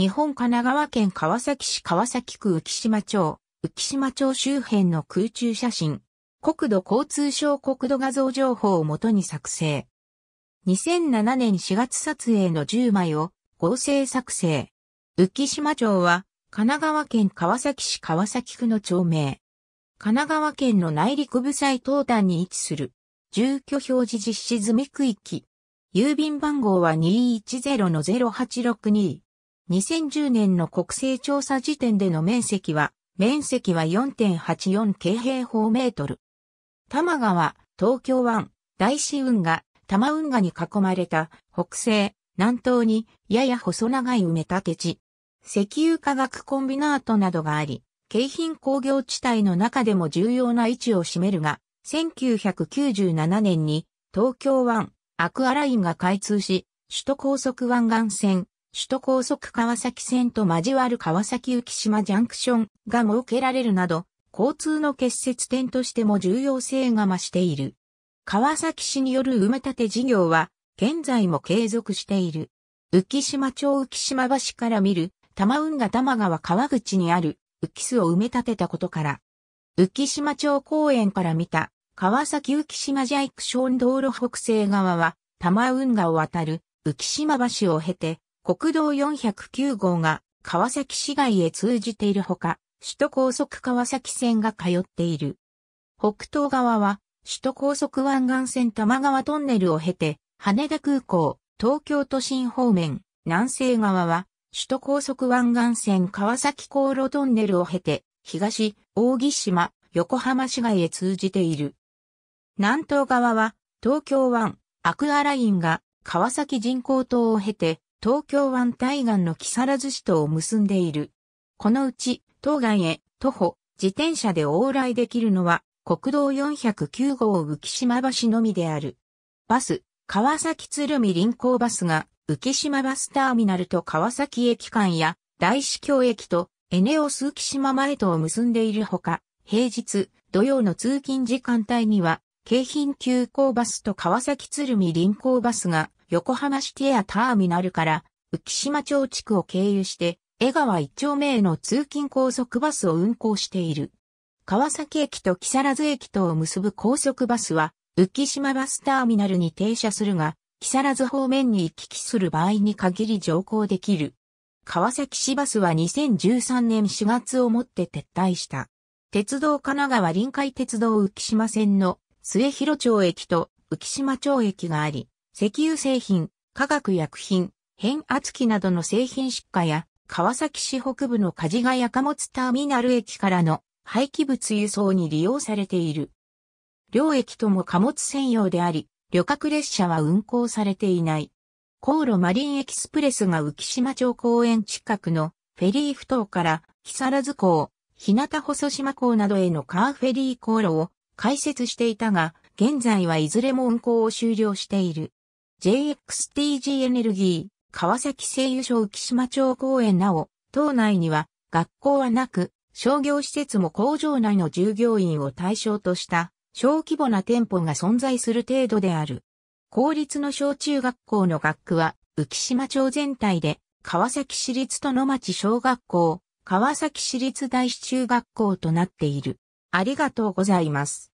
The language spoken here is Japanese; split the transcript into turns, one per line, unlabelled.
日本神奈川県川崎市川崎区浮島町、浮島町周辺の空中写真。国土交通省国土画像情報をもとに作成。2007年4月撮影の10枚を合成作成。浮島町は神奈川県川崎市川崎区の町名。神奈川県の内陸部最東端に位置する住居表示実施済み区域。郵便番号は210-0862。2010年の国勢調査時点での面積は、面積は4.84京平方メートル。多摩川、東京湾、大志運河、多摩運河に囲まれた北西、南東にやや細長い埋め立て地。石油化学コンビナートなどがあり、京浜工業地帯の中でも重要な位置を占めるが、1997年に東京湾アクアラインが開通し、首都高速湾岸線首都高速川崎線と交わる川崎浮島ジャンクションが設けられるなど、交通の結節点としても重要性が増している。川崎市による埋め立て事業は、現在も継続している。浮島町浮島橋から見る、玉運河玉川川口にある浮巣を埋め立てたことから、浮島町公園から見た川崎浮島ジャイクション道路北西側は、玉運河を渡る浮島橋を経て、国道409号が川崎市街へ通じているほか、首都高速川崎線が通っている。北東側は、首都高速湾岸線玉川トンネルを経て、羽田空港、東京都心方面、南西側は、首都高速湾岸線川崎航路トンネルを経て、東、大木島、横浜市街へ通じている。南東側は、東京湾、アクアラインが川崎人工島を経て、東京湾対岸の木更津市とを結んでいる。このうち、東岸へ徒歩、自転車で往来できるのは、国道409号浮島橋のみである。バス、川崎鶴見臨港バスが、浮島バスターミナルと川崎駅間や、大市橋駅と、エネオス浮島前とを結んでいるほか、平日、土曜の通勤時間帯には、京浜急行バスと川崎鶴見臨港バスが、横浜シティアターミナルから浮島町地区を経由して、江川一丁目への通勤高速バスを運行している。川崎駅と木更津駅とを結ぶ高速バスは、浮島バスターミナルに停車するが、木更津方面に行き来する場合に限り乗降できる。川崎市バスは2013年4月をもって撤退した。鉄道神奈川臨海鉄道浮島線の末広町駅と浮島町駅があり、石油製品、化学薬品、変圧器などの製品出荷や、川崎市北部の梶ヶ谷貨物ターミナル駅からの廃棄物輸送に利用されている。両駅とも貨物専用であり、旅客列車は運行されていない。航路マリンエキスプレスが浮島町公園近くのフェリーふ頭から木更津港、日向細島港などへのカーフェリー航路を開設していたが、現在はいずれも運行を終了している。JXTG エネルギー、川崎製油所浮島町公園なお、島内には学校はなく、商業施設も工場内の従業員を対象とした小規模な店舗が存在する程度である。公立の小中学校の学区は浮島町全体で川崎市立と野町小学校、川崎市立大市中学校となっている。ありがとうございます。